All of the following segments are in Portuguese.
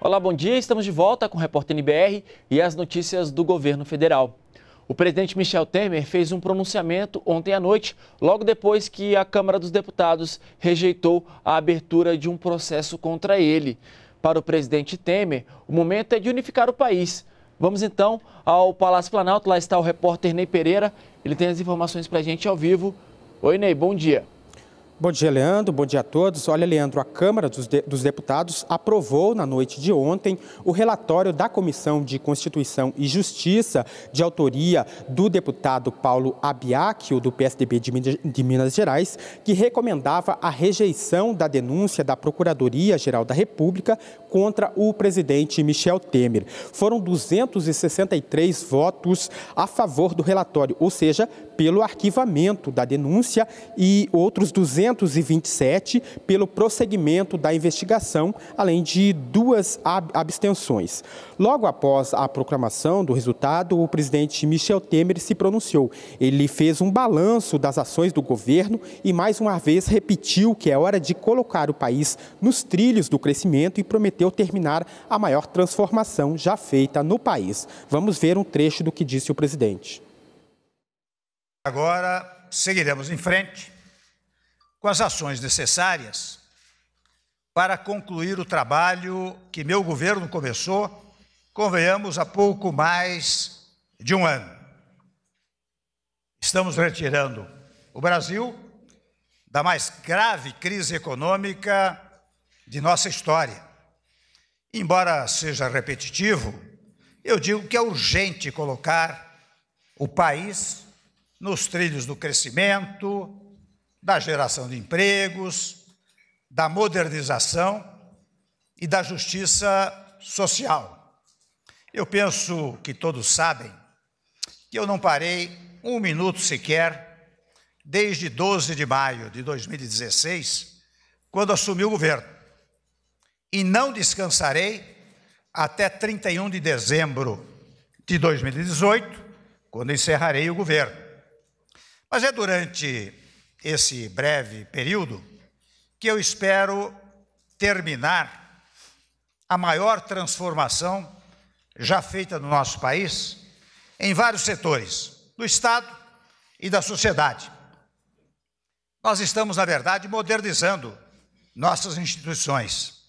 Olá, bom dia. Estamos de volta com o Repórter NBR e as notícias do governo federal. O presidente Michel Temer fez um pronunciamento ontem à noite, logo depois que a Câmara dos Deputados rejeitou a abertura de um processo contra ele. Para o presidente Temer, o momento é de unificar o país, Vamos então ao Palácio Planalto, lá está o repórter Ney Pereira, ele tem as informações para a gente ao vivo. Oi Ney, bom dia. Bom dia, Leandro. Bom dia a todos. Olha, Leandro, a Câmara dos, de dos, Deputados aprovou na noite de ontem o relatório da Comissão de Constituição e Justiça, de autoria do deputado Paulo Abiacchio, do PSDB de, Min de Minas Gerais, que recomendava a rejeição da denúncia da Procuradoria-Geral da República contra o presidente Michel Temer. Foram 263 votos a favor do relatório, ou seja, pelo arquivamento da denúncia e outros 200 227 pelo prosseguimento da investigação, além de duas abstenções. Logo após a proclamação do resultado, o presidente Michel Temer se pronunciou. Ele fez um balanço das ações do governo e, mais uma vez, repetiu que é hora de colocar o país nos trilhos do crescimento e prometeu terminar a maior transformação já feita no país. Vamos ver um trecho do que disse o presidente. Agora seguiremos em frente com as ações necessárias para concluir o trabalho que meu governo começou, convenhamos, há pouco mais de um ano. Estamos retirando o Brasil da mais grave crise econômica de nossa história. Embora seja repetitivo, eu digo que é urgente colocar o país nos trilhos do crescimento, da geração de empregos, da modernização e da justiça social. Eu penso que todos sabem que eu não parei um minuto sequer desde 12 de maio de 2016, quando assumi o governo. E não descansarei até 31 de dezembro de 2018, quando encerrarei o governo. Mas é durante esse breve período, que eu espero terminar a maior transformação já feita no nosso país em vários setores, do Estado e da sociedade. Nós estamos, na verdade, modernizando nossas instituições.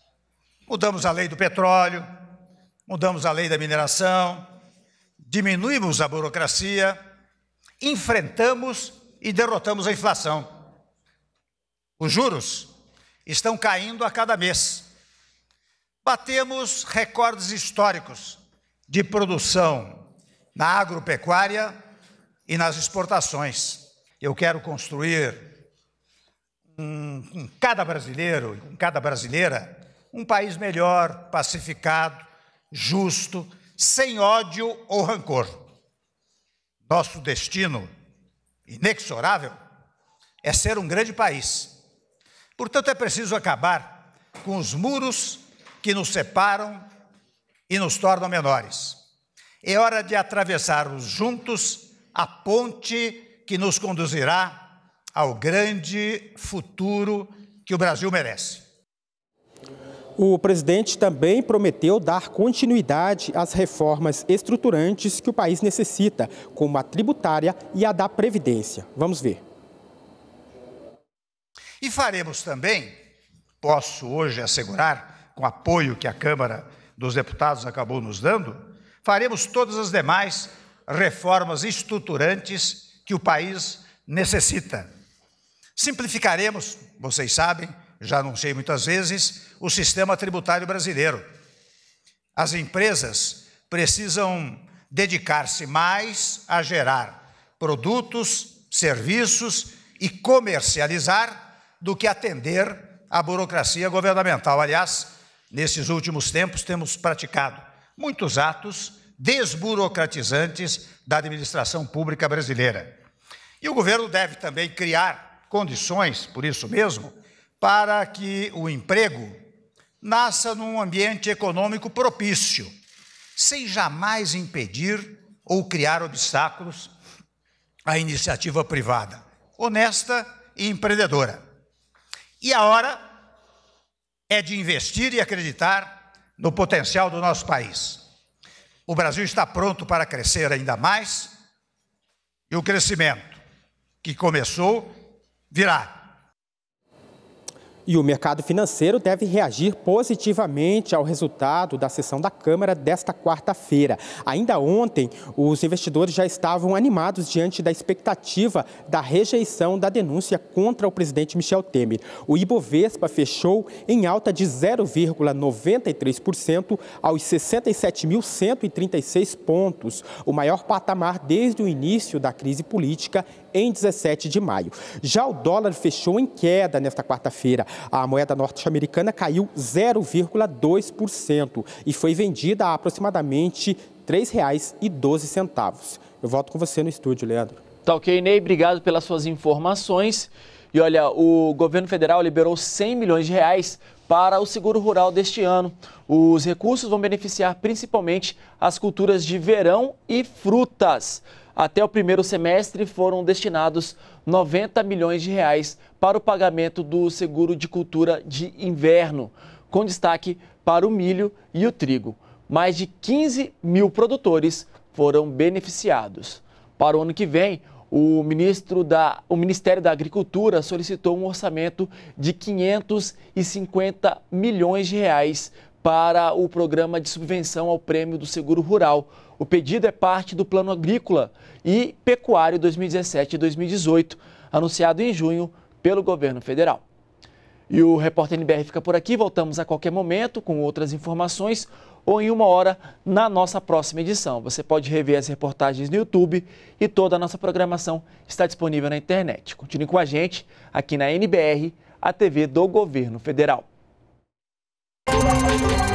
Mudamos a lei do petróleo, mudamos a lei da mineração, diminuímos a burocracia, enfrentamos e derrotamos a inflação. Os juros estão caindo a cada mês. Batemos recordes históricos de produção na agropecuária e nas exportações. Eu quero construir um, com cada brasileiro e com cada brasileira um país melhor, pacificado, justo, sem ódio ou rancor. Nosso destino inexorável é ser um grande país. Portanto, é preciso acabar com os muros que nos separam e nos tornam menores. É hora de atravessarmos juntos a ponte que nos conduzirá ao grande futuro que o Brasil merece. O presidente também prometeu dar continuidade às reformas estruturantes que o país necessita, como a tributária e a da Previdência. Vamos ver. E faremos também, posso hoje assegurar, com o apoio que a Câmara dos Deputados acabou nos dando, faremos todas as demais reformas estruturantes que o país necessita. Simplificaremos, vocês sabem, já anunciei muitas vezes, o sistema tributário brasileiro. As empresas precisam dedicar-se mais a gerar produtos, serviços e comercializar do que atender a burocracia governamental. Aliás, nesses últimos tempos temos praticado muitos atos desburocratizantes da administração pública brasileira. E o governo deve também criar condições, por isso mesmo, para que o emprego nasça num ambiente econômico propício, sem jamais impedir ou criar obstáculos à iniciativa privada, honesta e empreendedora. E a hora é de investir e acreditar no potencial do nosso país. O Brasil está pronto para crescer ainda mais e o crescimento que começou virá e o mercado financeiro deve reagir positivamente ao resultado da sessão da Câmara desta quarta-feira. Ainda ontem, os investidores já estavam animados diante da expectativa da rejeição da denúncia contra o presidente Michel Temer. O Ibovespa fechou em alta de 0,93% aos 67.136 pontos, o maior patamar desde o início da crise política em 17 de maio. Já o dólar fechou em queda nesta quarta-feira a moeda norte-americana caiu 0,2% e foi vendida a aproximadamente R$ 3,12. Eu volto com você no estúdio, Leandro. Tá ok, Ney. Obrigado pelas suas informações. E olha, o governo federal liberou 100 milhões de reais para o seguro rural deste ano. Os recursos vão beneficiar principalmente as culturas de verão e frutas. Até o primeiro semestre foram destinados 90 milhões de reais para o pagamento do seguro de cultura de inverno, com destaque para o milho e o trigo. Mais de 15 mil produtores foram beneficiados. Para o ano que vem, o, ministro da, o Ministério da Agricultura solicitou um orçamento de 550 milhões de reais para o programa de subvenção ao prêmio do seguro rural. O pedido é parte do Plano Agrícola e Pecuário 2017 2018, anunciado em junho pelo governo federal. E o Repórter NBR fica por aqui. Voltamos a qualquer momento com outras informações ou em uma hora na nossa próxima edição. Você pode rever as reportagens no YouTube e toda a nossa programação está disponível na internet. Continue com a gente aqui na NBR, a TV do Governo Federal. Música